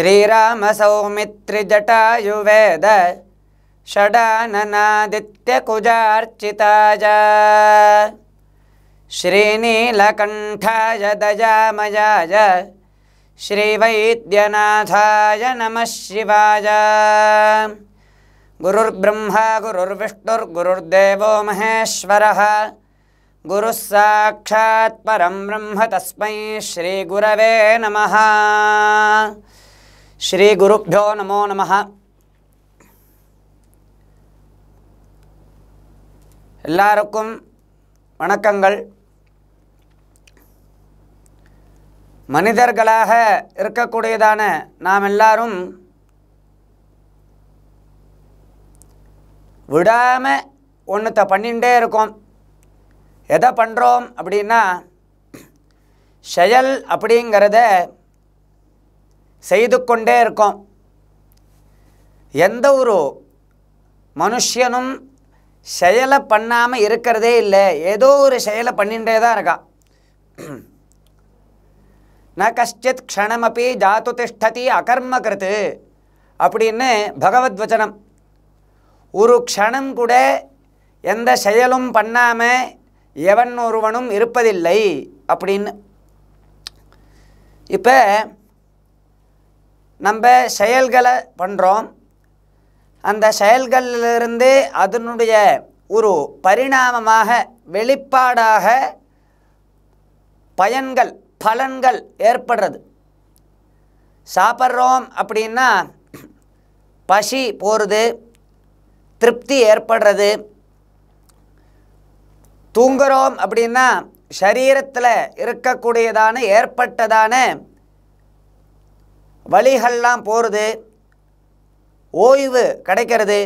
श्रीरामसौमित्रिजटायुर्वेद षडाननादित्यकुजार्चिताय श्रीनीलकण्ठाय दयामयाय श्रीवैद्यनाथाय नमः शिवाय गुरुर्ब्रह्मा गुरुर्विष्णुर्गुरुर्देवो महेश्वरः गुरुः परं ब्रह्म तस्मै श्रीगुरवे नमः ஸ்ரீ குருப்போ நமோ நம எல்லாருக்கும் வணக்கங்கள் மனிதர்களாக இருக்கக்கூடியதான நாம் எல்லாரும் விடாமல் ஒன்றத்தை பண்ணிகிட்டே இருக்கோம் எதை பண்ணுறோம் அப்படின்னா செயல் அப்படிங்கிறத செய்து கொண்டே இருக்கும் எந்த ஒரு மனுஷனும் செயலை பண்ணாமல் இருக்கிறதே இல்லை ஏதோ ஒரு செயலை பண்ணிகிட்டே தான் இருக்கான் ந கஷ்டித் அப்படி ஜாத்து திஷ்டதி அகர்ம கருத்து அப்படின்னு பகவத் வச்சனம் ஒரு க்ஷணம் கூட எந்த செயலும் பண்ணாமல் எவன் ஒருவனும் இருப்பதில்லை அப்படின்னு இப்போ நம்ம செயல்களை பண்ணுறோம் அந்த செயல்களிலிருந்து அதனுடைய ஒரு பரிணாமமாக வெளிப்பாடாக பயன்கள் பலன்கள் ஏற்படுறது சாப்பிட்றோம் அப்படின்னா பசி போகிறது திருப்தி ஏற்படுறது தூங்குகிறோம் அப்படின்னா சரீரத்தில் இருக்கக்கூடியதான ஏற்பட்டதான வழிகள்லாம் போகிறது ஓய்வு கிடைக்கிறது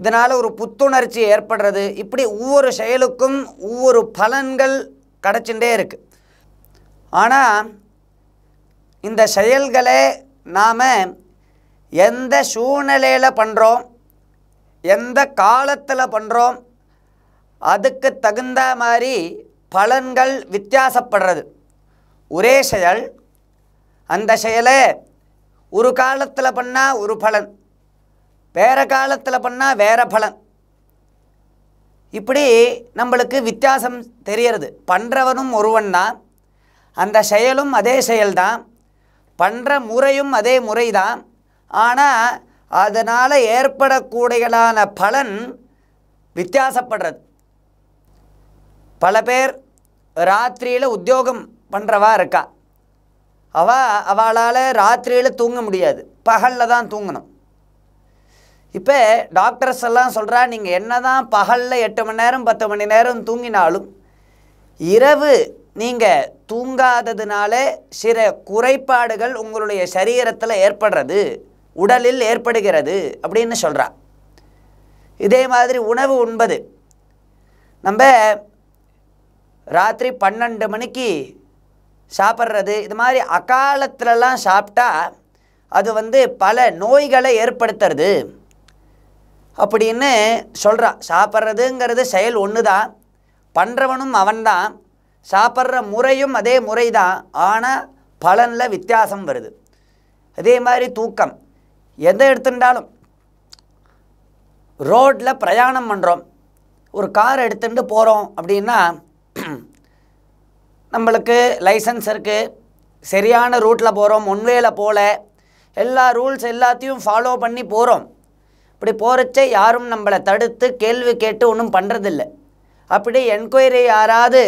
இதனால் ஒரு புத்துணர்ச்சி ஏற்படுறது இப்படி ஒவ்வொரு செயலுக்கும் ஒவ்வொரு பலன்கள் கிடச்சுட்டே இருக்குது ஆனால் இந்த செயல்களை நாம் எந்த சூழ்நிலையில் பண்ணுறோம் எந்த காலத்தில் பண்ணுறோம் அதுக்கு தகுந்த மாதிரி பலன்கள் வித்தியாசப்படுறது ஒரே செயல் அந்த செயலை ஒரு காலத்தில் பண்ணால் ஒரு பலன் வேறு காலத்தில் பண்ணால் வேறு பலன் இப்படி நம்மளுக்கு வித்தியாசம் தெரியறது பண்ணுறவனும் ஒருவன் தான் அந்த செயலும் அதே செயல்தான் பண்ணுற முறையும் அதே முறை தான் ஆனால் அதனால் ஏற்படக்கூடியலான பலன் வித்தியாசப்படுறது பல பேர் ராத்திரியில் உத்தியோகம் பண்ணுறவா இருக்கா அவள் அவளால் ராத்திரியில் தூங்க முடியாது பகலில் தான் தூங்கணும் இப்போ டாக்டர்ஸ் எல்லாம் சொல்கிறா நீங்கள் என்ன தான் பகலில் எட்டு மணி நேரம் பத்து மணி நேரம் தூங்கினாலும் இரவு நீங்கள் தூங்காததுனால சில குறைபாடுகள் உங்களுடைய சரீரத்தில் ஏற்படுறது உடலில் ஏற்படுகிறது அப்படின்னு சொல்கிறா இதே மாதிரி உணவு உண்பது நம்ம ராத்திரி பன்னெண்டு மணிக்கு சாப்பிட்றது இது மாதிரி அகாலத்துலலாம் சாப்பிட்டா அது வந்து பல நோய்களை ஏற்படுத்துறது அப்படின்னு சொல்கிறா சாப்பிட்றதுங்கிறது செயல் ஒன்று தான் பண்ணுறவனும் அவன்தான் சாப்பிட்ற முறையும் அதே முறை தான் ஆனால் பலனில் வித்தியாசம் வருது அதே மாதிரி தூக்கம் எதை எடுத்துட்டாலும் ரோட்டில் பிரயாணம் பண்ணுறோம் ஒரு கார் எடுத்துகிட்டு போகிறோம் அப்படின்னா நம்மளுக்கு லைசன்ஸ் இருக்குது சரியான ரூட்டில் போகிறோம் ஒன்வேயில் போகல எல்லா ரூல்ஸ் எல்லாத்தையும் ஃபாலோ பண்ணி போகிறோம் இப்படி போகிறச்சே யாரும் நம்மளை தடுத்து கேள்வி கேட்டு ஒன்றும் பண்ணுறதில்ல அப்படி என்கொயரி யாராவது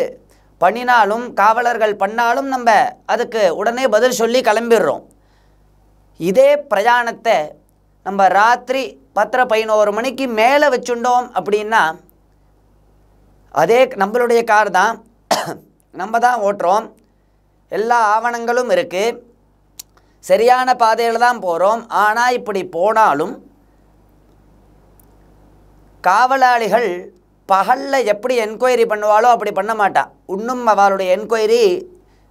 பண்ணினாலும் காவலர்கள் பண்ணாலும் நம்ம அதுக்கு உடனே பதில் சொல்லி கிளம்பிடுறோம் இதே பிரயாணத்தை நம்ம ராத்திரி பத்தரை பதினோரு மணிக்கு மேலே வச்சுட்டோம் அப்படின்னா அதே நம்மளுடைய கார் தான் நம்ம தான் ஓட்டுறோம் எல்லா ஆவணங்களும் இருக்குது சரியான பாதையில் தான் போகிறோம் ஆனால் இப்படி போனாலும் காவலாளிகள் பகலில் எப்படி என்கொயரி பண்ணுவாளோ அப்படி பண்ண மாட்டா இன்னும் அவளுடைய என்கொயரி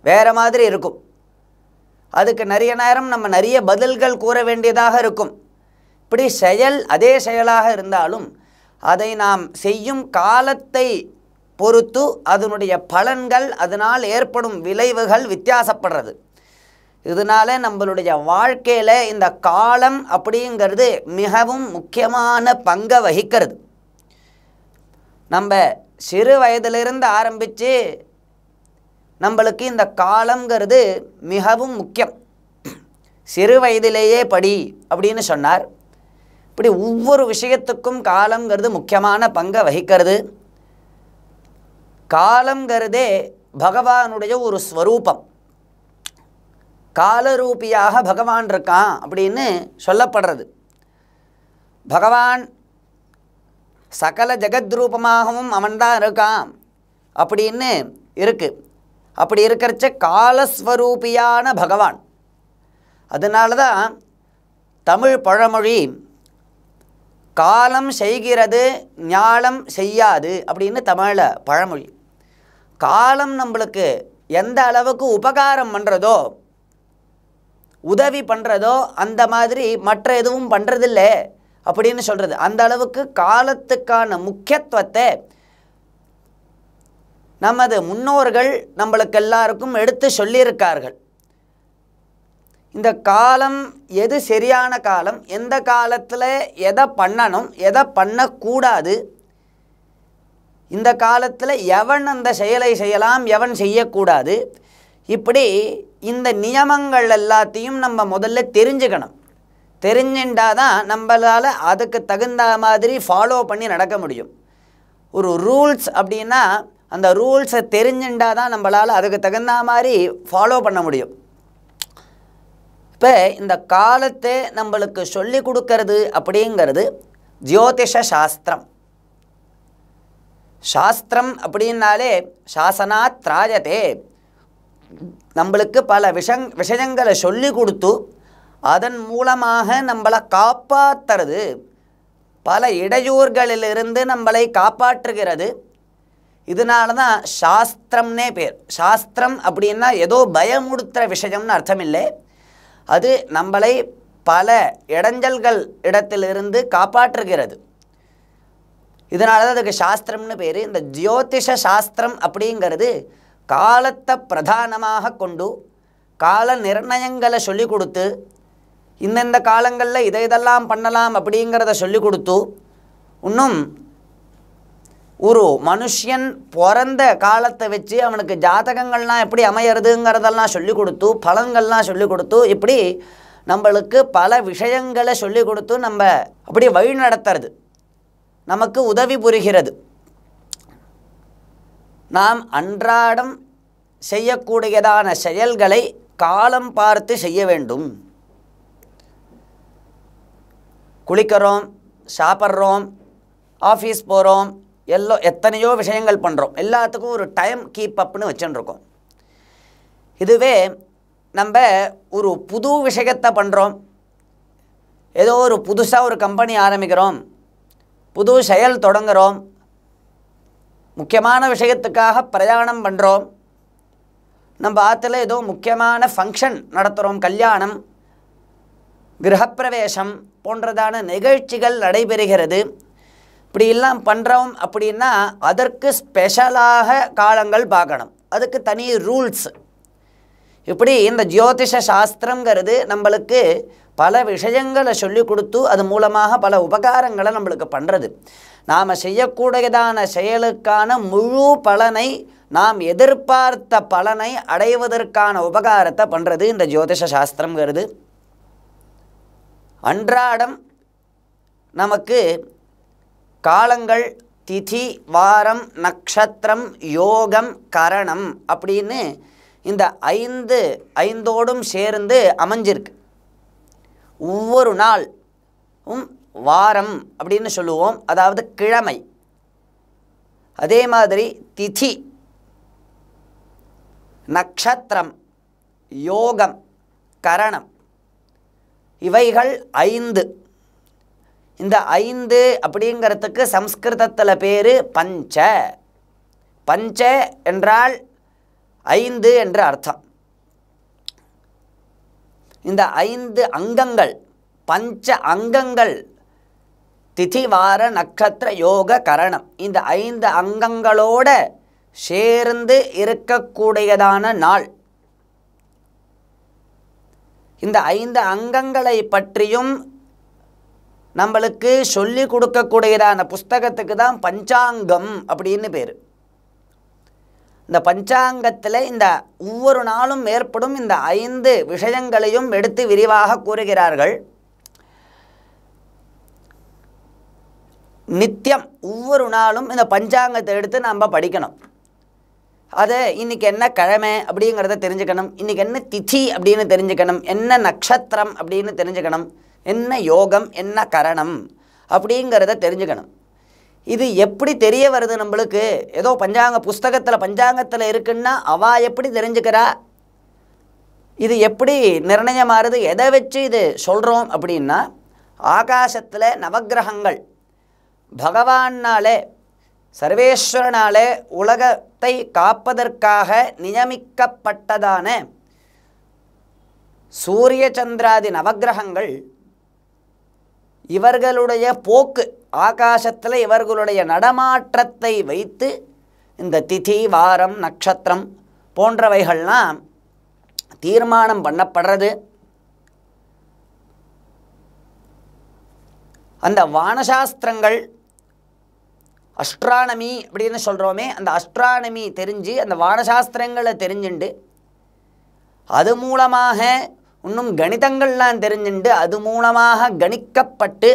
வேறு மாதிரி இருக்கும் அதுக்கு நிறைய நேரம் நம்ம நிறைய பதில்கள் கூற வேண்டியதாக இருக்கும் இப்படி செயல் அதே செயலாக இருந்தாலும் அதை நாம் செய்யும் காலத்தை பொறுத்து அதனுடைய பலன்கள் அதனால் ஏற்படும் விளைவுகள் வித்தியாசப்படுறது இதனால் நம்மளுடைய வாழ்க்கையில் இந்த காலம் அப்படிங்கிறது மிகவும் முக்கியமான பங்கை வகிக்கிறது நம்ம சிறு வயதிலிருந்து ஆரம்பித்து நம்மளுக்கு இந்த காலங்கிறது மிகவும் முக்கியம் சிறு வயதிலேயே படி அப்படின்னு சொன்னார் இப்படி ஒவ்வொரு விஷயத்துக்கும் காலங்கிறது முக்கியமான பங்கை வகிக்கிறது காலங்கிறதே பகவானுடைய ஒரு ஸ்வரூபம் காலரூபியாக பகவான் இருக்கான் அப்படின்னு சொல்லப்படுறது பகவான் சகல ஜெகத்ரூபமாகவும் அவன்தான் இருக்கான் அப்படின்னு இருக்குது அப்படி இருக்கிறச்ச காலஸ்வரூபியான பகவான் அதனால தான் தமிழ் பழமொழி காலம் செய்கிறது ஞானம் செய்யாது அப்படின்னு தமிழை பழமொழி காலம் நம்மளுக்கு எந்த அளவுக்கு உபகாரம் பண்ணுறதோ உதவி பண்ணுறதோ அந்த மாதிரி மற்ற எதுவும் பண்ணுறதில்ல அப்படின்னு சொல்கிறது அந்த அளவுக்கு காலத்துக்கான முக்கியத்துவத்தை நமது முன்னோர்கள் நம்மளுக்கு எல்லாருக்கும் எடுத்து சொல்லியிருக்கார்கள் இந்த காலம் எது சரியான காலம் எந்த காலத்தில் எதை பண்ணணும் எதை பண்ணக்கூடாது இந்த காலத்தில் எவன் அந்த செயலை செய்யலாம் எவன் செய்யக்கூடாது இப்படி இந்த நியமங்கள் எல்லாத்தையும் நம்ம முதல்ல தெரிஞ்சுக்கணும் தெரிஞ்சின்றால் தான் நம்மளால் அதுக்கு தகுந்த மாதிரி ஃபாலோ பண்ணி நடக்க முடியும் ஒரு ரூல்ஸ் அப்படின்னா அந்த ரூல்ஸை தெரிஞ்சின்றால் தான் நம்மளால் அதுக்கு தகுந்த மாதிரி ஃபாலோ பண்ண முடியும் இப்போ இந்த காலத்தை நம்மளுக்கு சொல்லி கொடுக்கறது அப்படிங்கிறது ஜோதிஷ சாஸ்திரம் சாஸ்திரம் அப்படின்னாலே சாசனாத் திராயதே நம்மளுக்கு பல விஷங் விஷயங்களை சொல்லி கொடுத்து அதன் மூலமாக நம்மளை காப்பாற்றுறது பல இடையூறுகளிலிருந்து நம்மளை காப்பாற்றுகிறது இதனால தான் சாஸ்திரம்னே பேர் சாஸ்திரம் அப்படின்னா ஏதோ பயமுடுத்துகிற விஷயம்னு அர்த்தம் இல்லை அது நம்மளை பல இடைஞ்சல்கள் இடத்திலிருந்து காப்பாற்றுகிறது இதனால தான் அதுக்கு சாஸ்திரம்னு பேர் இந்த ஜோதிஷ சாஸ்திரம் அப்படிங்கிறது காலத்தை பிரதானமாக கொண்டு கால நிர்ணயங்களை சொல்லி கொடுத்து இந்தந்த காலங்களில் இதை இதெல்லாம் பண்ணலாம் அப்படிங்கிறத சொல்லி கொடுத்து இன்னும் ஒரு மனுஷன் பிறந்த காலத்தை வச்சு அவனுக்கு ஜாதகங்கள்லாம் எப்படி அமையிறதுங்கிறதெல்லாம் சொல்லி கொடுத்து பலன்கள்லாம் சொல்லி கொடுத்து இப்படி நம்மளுக்கு பல விஷயங்களை சொல்லி கொடுத்து நம்ம அப்படி வழி நடத்துறது நமக்கு உதவி புரிகிறது நாம் அன்றாடம் செய்யக்கூடியதான செயல்களை காலம் பார்த்து செய்ய வேண்டும் குளிக்கிறோம் சாப்பிட்றோம் ஆஃபீஸ் போகிறோம் எல்லோ எத்தனையோ விஷயங்கள் பண்ணுறோம் எல்லாத்துக்கும் ஒரு டைம் கீப் அப்னு வச்சுருக்கோம் இதுவே நம்ம ஒரு புது விஷயத்தை பண்ணுறோம் ஏதோ ஒரு புதுசாக ஒரு கம்பெனி ஆரம்பிக்கிறோம் புது செயல் தொடங்குகிறோம் முக்கியமான விஷயத்துக்காக பிரயாணம் பண்ணுறோம் நம்ம ஆற்றுல ஏதோ முக்கியமான ஃபங்க்ஷன் நடத்துகிறோம் கல்யாணம் கிரகப்பிரவேசம் போன்றதான நிகழ்ச்சிகள் நடைபெறுகிறது இப்படியெல்லாம் பண்ணுறோம் அப்படின்னா அதற்கு ஸ்பெஷலாக காலங்கள் பார்க்கணும் அதுக்கு தனி ரூல்ஸ் இப்படி இந்த ஜோதிஷ சாஸ்திரங்கிறது நம்மளுக்கு பல விஷயங்களை சொல்லி கொடுத்து அது மூலமாக பல உபகாரங்களை நம்மளுக்கு பண்ணுறது நாம் செய்யக்கூடியதான செயலுக்கான முழு பலனை நாம் எதிர்பார்த்த பலனை அடைவதற்கான உபகாரத்தை பண்ணுறது இந்த ஜோதிஷ சாஸ்திரங்கிறது அன்றாடம் நமக்கு காலங்கள் திதி வாரம் நட்சத்திரம் யோகம் கரணம் அப்படின்னு இந்த ஐந்து ஐந்தோடும் சேர்ந்து அமைஞ்சிருக்கு ஒவ்வொரு நாள் வாரம் அப்படின்னு சொல்லுவோம் அதாவது கிழமை அதே மாதிரி திதி நக்ஷத்திரம் யோகம் கரணம் இவைகள் ஐந்து இந்த ஐந்து அப்படிங்கிறதுக்கு சம்ஸ்கிருதத்தில் பேர் பஞ்ச பஞ்ச என்றால் ஐந்து என்று அர்த்தம் இந்த ஐந்து அங்கங்கள் பஞ்ச அங்கங்கள் திதி வார நட்சத்திர யோக கரணம் இந்த ஐந்து அங்கங்களோட சேர்ந்து இருக்கக்கூடியதான நாள் இந்த ஐந்து அங்கங்களை பற்றியும் நம்மளுக்கு சொல்லி கொடுக்கக்கூடியதான புஸ்தகத்துக்கு தான் பஞ்சாங்கம் அப்படின்னு பேர் இந்த பஞ்சாங்கத்தில் இந்த ஒவ்வொரு நாளும் ஏற்படும் இந்த ஐந்து விஷயங்களையும் எடுத்து விரிவாக கூறுகிறார்கள் நித்தியம் ஒவ்வொரு நாளும் இந்த பஞ்சாங்கத்தை எடுத்து நாம் படிக்கணும் அது இன்றைக்கி என்ன கிழமை அப்படிங்கிறத தெரிஞ்சுக்கணும் இன்றைக்கி என்ன திதி அப்படின்னு தெரிஞ்சுக்கணும் என்ன நட்சத்திரம் அப்படின்னு தெரிஞ்சுக்கணும் என்ன யோகம் என்ன கரணம் அப்படிங்கிறத தெரிஞ்சுக்கணும் இது எப்படி தெரிய வருது நம்மளுக்கு ஏதோ பஞ்சாங்க புஸ்தகத்தில் பஞ்சாங்கத்தில் இருக்குன்னா அவா எப்படி தெரிஞ்சுக்கிறா இது எப்படி நிர்ணயமாறுது எதை வச்சு இது சொல்கிறோம் அப்படின்னா ஆகாசத்தில் நவகிரகங்கள் பகவான்னாலே சர்வேஸ்வரனாலே உலகத்தை காப்பதற்காக நியமிக்கப்பட்டதான சூரிய சந்திராதி நவகிரகங்கள் இவர்களுடைய போக்கு ஆகாசத்தில் இவர்களுடைய நடமாற்றத்தை வைத்து இந்த திதி வாரம் நட்சத்திரம் போன்றவைகள்லாம் தீர்மானம் பண்ணப்படுறது அந்த வானசாஸ்திரங்கள் அஸ்ட்ரானமி அப்படின்னு சொல்கிறோமே அந்த அஸ்ட்ரானமி தெரிஞ்சு அந்த வானசாஸ்திரங்களை தெரிஞ்சுண்டு அது மூலமாக இன்னும் கணிதங்கள்லாம் தெரிஞ்சுண்டு அது மூலமாக கணிக்கப்பட்டு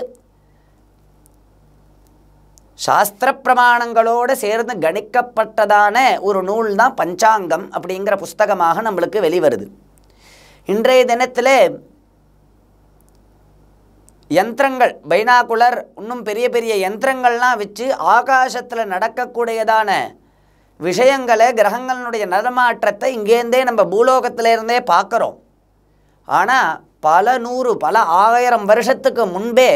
சாஸ்திர பிரமாணங்களோடு சேர்ந்து கணிக்கப்பட்டதான ஒரு நூல் தான் பஞ்சாங்கம் அப்படிங்கிற புஸ்தகமாக நம்மளுக்கு வெளிவருது இன்றைய தினத்தில் யந்திரங்கள் பைனாகுலர் இன்னும் பெரிய பெரிய யந்திரங்கள்லாம் வச்சு ஆகாசத்தில் நடக்கக்கூடியதான விஷயங்களை கிரகங்களினுடைய நடமாற்றத்தை இங்கேருந்தே நம்ம பூலோகத்திலேருந்தே பார்க்குறோம் ஆனால் பல நூறு பல ஆயிரம் வருஷத்துக்கு முன்பே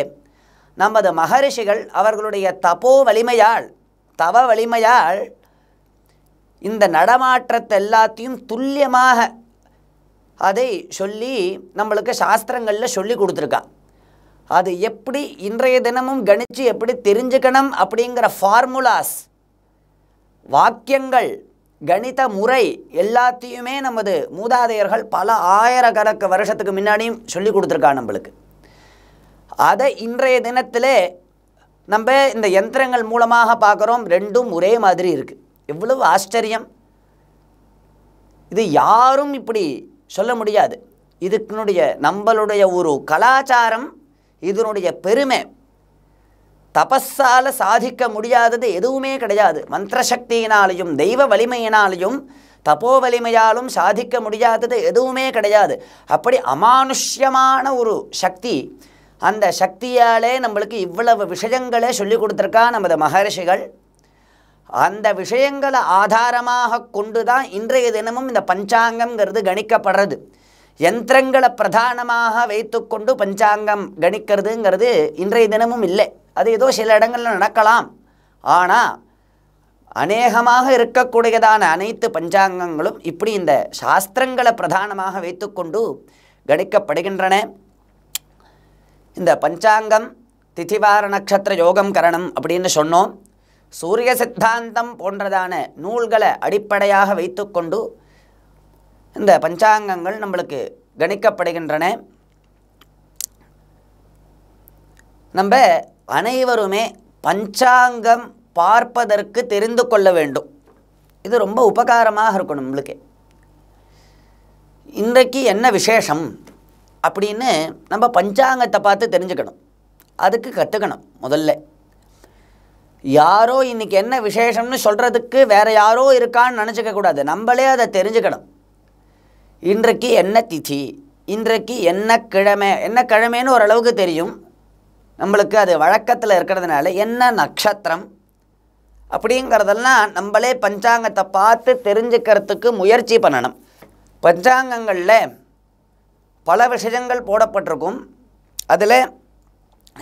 நமது மகரிஷிகள் அவர்களுடைய தபோ வலிமையால் தவ வலிமையால் இந்த நடமாற்றத்தை எல்லாத்தையும் துல்லியமாக அதை சொல்லி நம்மளுக்கு சாஸ்திரங்களில் சொல்லி கொடுத்துருக்கா அது எப்படி இன்றைய தினமும் கணித்து எப்படி தெரிஞ்சுக்கணும் அப்படிங்கிற ஃபார்முலாஸ் வாக்கியங்கள் கணித முறை எல்லாத்தையுமே நமது மூதாதையர்கள் பல ஆயிரக்கணக்கு வருஷத்துக்கு முன்னாடியும் சொல்லி கொடுத்துருக்கா நம்மளுக்கு அதை இன்றைய தினத்தில் நம்ம இந்த யந்திரங்கள் மூலமாக பார்க்குறோம் ரெண்டும் ஒரே மாதிரி இருக்குது எவ்வளவு ஆச்சரியம் இது யாரும் இப்படி சொல்ல முடியாது இதுக்குனுடைய நம்மளுடைய ஒரு கலாச்சாரம் இதனுடைய பெருமை தபஸால் சாதிக்க முடியாதது எதுவுமே கிடையாது மந்திர சக்தியினாலையும் தெய்வ வலிமையினாலையும் தப்போ வலிமையாலும் சாதிக்க முடியாதது எதுவுமே கிடையாது அப்படி அமானுஷ்யமான ஒரு சக்தி அந்த சக்தியாலே நம்மளுக்கு இவ்வளவு விஷயங்களே சொல்லி கொடுத்துருக்கா நமது மகரிஷிகள் அந்த விஷயங்களை ஆதாரமாக கொண்டு தான் இன்றைய தினமும் இந்த பஞ்சாங்கம்ங்கிறது கணிக்கப்படுறது யந்திரங்களை பிரதானமாக வைத்துக்கொண்டு பஞ்சாங்கம் கணிக்கிறதுங்கிறது இன்றைய தினமும் இல்லை அது ஏதோ சில இடங்களில் நடக்கலாம் ஆனால் அநேகமாக இருக்கக்கூடியதான அனைத்து பஞ்சாங்கங்களும் இப்படி இந்த சாஸ்திரங்களை பிரதானமாக வைத்துக்கொண்டு கணிக்கப்படுகின்றன இந்த பஞ்சாங்கம் திதிவார நட்சத்திர யோகம் கரணம் அப்படின்னு சொன்னோம் சூரிய சித்தாந்தம் போன்றதான நூல்களை அடிப்படையாக வைத்துக்கொண்டு இந்த பஞ்சாங்கங்கள் நம்மளுக்கு கணிக்கப்படுகின்றன நம்ம அனைவருமே பஞ்சாங்கம் பார்ப்பதற்கு தெரிந்து கொள்ள வேண்டும் இது ரொம்ப உபகாரமாக இருக்கும் நம்மளுக்கு இன்றைக்கு என்ன விசேஷம் அப்படின்னு நம்ம பஞ்சாங்கத்தை பார்த்து தெரிஞ்சுக்கணும் அதுக்கு கற்றுக்கணும் முதல்ல யாரோ இன்றைக்கி என்ன விசேஷம்னு சொல்கிறதுக்கு வேறு யாரோ இருக்கான்னு நினச்சிக்கக்கூடாது நம்மளே அதை தெரிஞ்சுக்கணும் இன்றைக்கு என்ன திதி இன்றைக்கு என்ன கிழமை என்ன கிழமைன்னு ஓரளவுக்கு தெரியும் நம்மளுக்கு அது வழக்கத்தில் இருக்கிறதுனால என்ன நட்சத்திரம் அப்படிங்கிறதெல்லாம் நம்மளே பஞ்சாங்கத்தை பார்த்து தெரிஞ்சுக்கிறதுக்கு முயற்சி பண்ணணும் பஞ்சாங்கங்களில் பல விஷயங்கள் போடப்பட்டிருக்கும் அதில்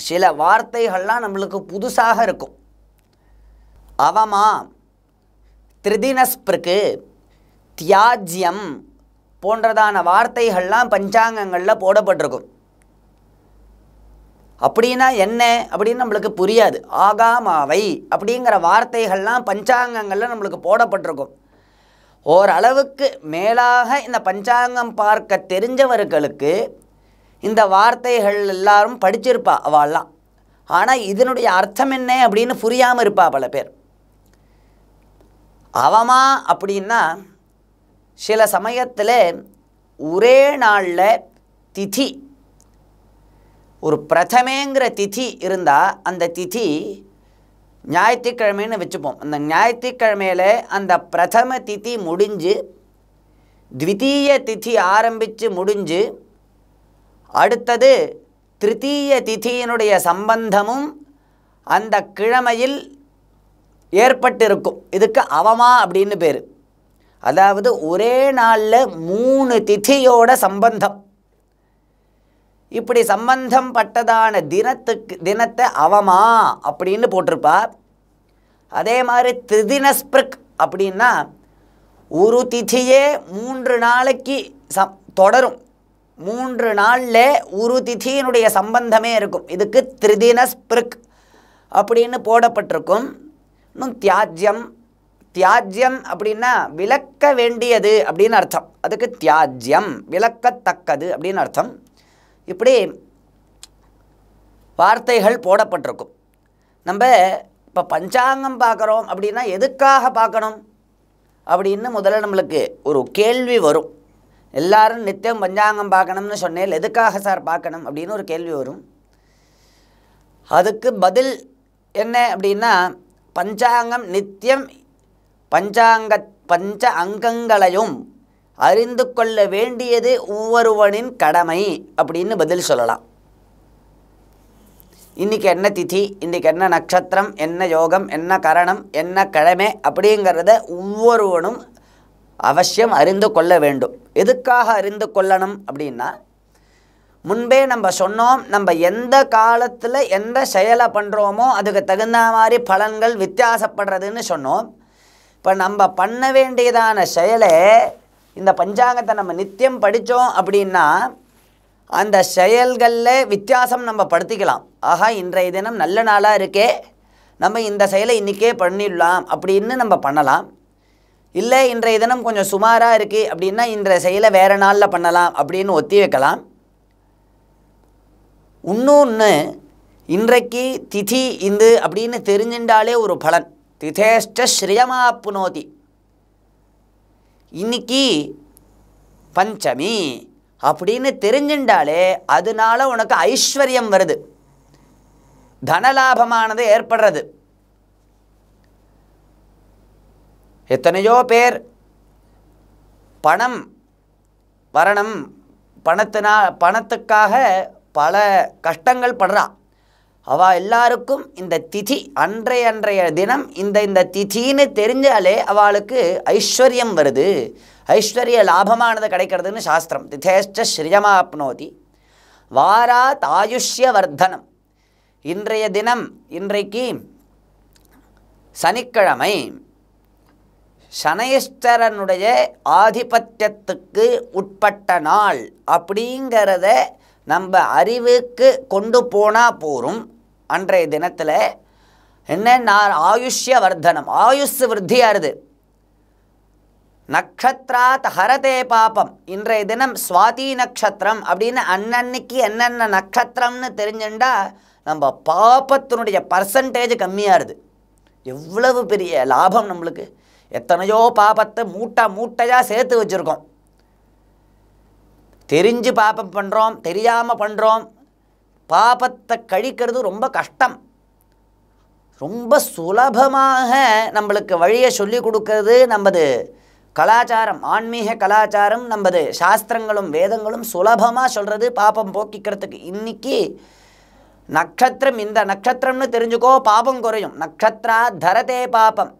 சில வார்த்தைகள்லாம் நம்மளுக்கு புதுசாக இருக்கும் அவமா திருதினஸ்பிற்கு தியாஜ்யம் போன்றதான வார்த்தைகள்லாம் பஞ்சாங்கங்களில் போடப்பட்டிருக்கும் அப்படின்னா என்ன அப்படின்னு நம்மளுக்கு புரியாது ஆகாமாவை அப்படிங்கிற வார்த்தைகள்லாம் பஞ்சாங்கங்களில் நம்மளுக்கு போடப்பட்டிருக்கும் ஓரளவுக்கு மேலாக இந்த பஞ்சாங்கம் பார்க்க தெரிஞ்சவர்களுக்கு இந்த வார்த்தைகள் எல்லாரும் படிச்சிருப்பா அவள்லாம் ஆனால் இதனுடைய அர்த்தம் என்ன அப்படின்னு புரியாமல் இருப்பா பல பேர் அவமா அப்படின்னா சில சமயத்தில் ஒரே நாளில் திதி ஒரு பிரதமேங்கிற திதி இருந்தால் அந்த திதி ஞாயிற்றுக்கிழமைன்னு வச்சுப்போம் அந்த ஞாயிற்றுக்கிழமையில் அந்த பிரதம திதி முடிஞ்சு த்விதீய திதி ஆரம்பித்து முடிஞ்சு அடுத்தது திருத்தீய திதியினுடைய சம்பந்தமும் அந்த கிழமையில் ஏற்பட்டிருக்கும் இதுக்கு அவமா அப்படின்னு பேர் அதாவது ஒரே நாளில் மூணு திதியோட சம்பந்தம் இப்படி சம்பந்தம் பட்டதான தினத்துக்கு தினத்தை அவமா அப்படின்னு போட்டிருப்பா அதே மாதிரி திரிதினஸ்பிருக் அப்படின்னா ஒரு திதியே மூன்று நாளைக்கு சம் தொடரும் மூன்று நாளில் ஒரு திதியினுடைய சம்பந்தமே இருக்கும் இதுக்கு திரிதினஸ்பிருக் அப்படின்னு போடப்பட்டிருக்கும் இன்னும் தியாஜ்யம் தியாஜ்யம் அப்படின்னா விளக்க வேண்டியது அப்படின்னு அர்த்தம் அதுக்கு தியாஜ்யம் விளக்கத்தக்கது அப்படின்னு அர்த்தம் இப்படி வார்த்தைகள் போடப்பட்டிருக்கும் நம்ம இப்போ பஞ்சாங்கம் பார்க்குறோம் அப்படின்னா எதுக்காக பார்க்கணும் அப்படின்னு முதல்ல நம்மளுக்கு ஒரு கேள்வி வரும் எல்லாரும் நித்தியம் பஞ்சாங்கம் பார்க்கணும்னு சொன்னேன் எதுக்காக சார் பார்க்கணும் அப்படின்னு ஒரு கேள்வி வரும் அதுக்கு பதில் என்ன அப்படின்னா பஞ்சாங்கம் நித்தியம் பஞ்சாங்க பஞ்ச அங்கங்களையும் அறிந்து கொள்ள வேண்டியது ஒவ்வொருவனின் கடமை அப்படின்னு பதில் சொல்லலாம் இன்றைக்கி என்ன திதி இன்றைக்கி என்ன நட்சத்திரம் என்ன யோகம் என்ன கரணம் என்ன கடமை அப்படிங்கிறத ஒவ்வொருவனும் அவசியம் அறிந்து கொள்ள வேண்டும் எதுக்காக அறிந்து கொள்ளணும் அப்படின்னா முன்பே நம்ம சொன்னோம் நம்ம எந்த காலத்தில் எந்த செயலை பண்ணுறோமோ அதுக்கு தகுந்த மாதிரி பலன்கள் வித்தியாசப்படுறதுன்னு சொன்னோம் இப்போ நம்ம பண்ண வேண்டியதான செயலை இந்த பஞ்சாங்கத்தை நம்ம நித்தியம் படித்தோம் அப்படின்னா அந்த செயல்களில் வித்தியாசம் நம்ம படுத்திக்கலாம் ஆகா இன்றைய தினம் நல்ல நாளாக இருக்கே நம்ம இந்த செயலை இன்றைக்கே பண்ணிடலாம் அப்படின்னு நம்ம பண்ணலாம் இல்லை இன்றைய தினம் கொஞ்சம் சுமாராக இருக்குது அப்படின்னா இன்றைய செயலை வேறு நாளில் பண்ணலாம் அப்படின்னு ஒத்தி வைக்கலாம் இன்னொன்று இன்றைக்கு திதி இந்து அப்படின்னு தெரிஞ்சின்றாலே ஒரு பலன் திதேஷ்ட ஸ்ரீயமாப்புனோதி இன்னைக்கு பஞ்சமி அப்படின்னு தெரிஞ்சின்றாலே அதனால உனக்கு ஐஸ்வர்யம் வருது தனலாபமானது ஏற்படுறது எத்தனையோ பேர் பணம் வரணும் பணத்தினா பணத்துக்காக பல கஷ்டங்கள் படுறா அவள் எல்லாருக்கும் இந்த திதி அன்றைய அன்றைய தினம் இந்த இந்த திதின்னு தெரிஞ்சாலே அவளுக்கு ஐஸ்வர்யம் வருது ஐஸ்வர்ய லாபமானது கிடைக்கிறதுன்னு சாஸ்திரம் திதேஷ்ட ஸ்ரீயமாப்னோதி வாரா தாயுஷ்ய வர்த்தனம் இன்றைய தினம் இன்றைக்கு சனிக்கிழமை சனேஸ்வரனுடைய ஆதிபத்தியத்துக்கு உட்பட்ட நாள் அப்படிங்கிறத நம்ம அறிவுக்கு கொண்டு போனால் போரும் அன்றைய தினத்தில் நான் ஆயுஷ்ய வர்த்தனம் ஆயுஷ் விருத்தியாருது நக்ஷத்ராத் ஹரதே பாப்பம் இன்றைய தினம் சுவாதி நட்சத்திரம் அப்படின்னு அன்னன்னைக்கு என்னென்ன நட்சத்திரம்னு தெரிஞ்சுண்டா நம்ம பாப்பத்தினுடைய பர்சன்டேஜ் கம்மியாகுது எவ்வளவு பெரிய லாபம் நம்மளுக்கு எத்தனையோ பாப்பத்தை மூட்டை மூட்டையாக சேர்த்து வச்சுருக்கோம் தெரிஞ்சு பாப்பம் பண்ணுறோம் தெரியாமல் பண்ணுறோம் பாபத்தை கழிக்கிறது ரொம்ப கஷ்டம் ரொம்ப சுலபமாக நம்மளுக்கு வழியை சொல்லி கொடுக்கறது நம்மது கலாச்சாரம் ஆன்மீக கலாச்சாரம் நம்மது சாஸ்திரங்களும் வேதங்களும் சுலபமாக சொல்கிறது பாப்பம் போக்கிக்கிறதுக்கு இன்றைக்கி நட்சத்திரம் இந்த நட்சத்திரம்னு தெரிஞ்சுக்கோ பாபம் குறையும் நட்சத்திரா தரதே பாபம்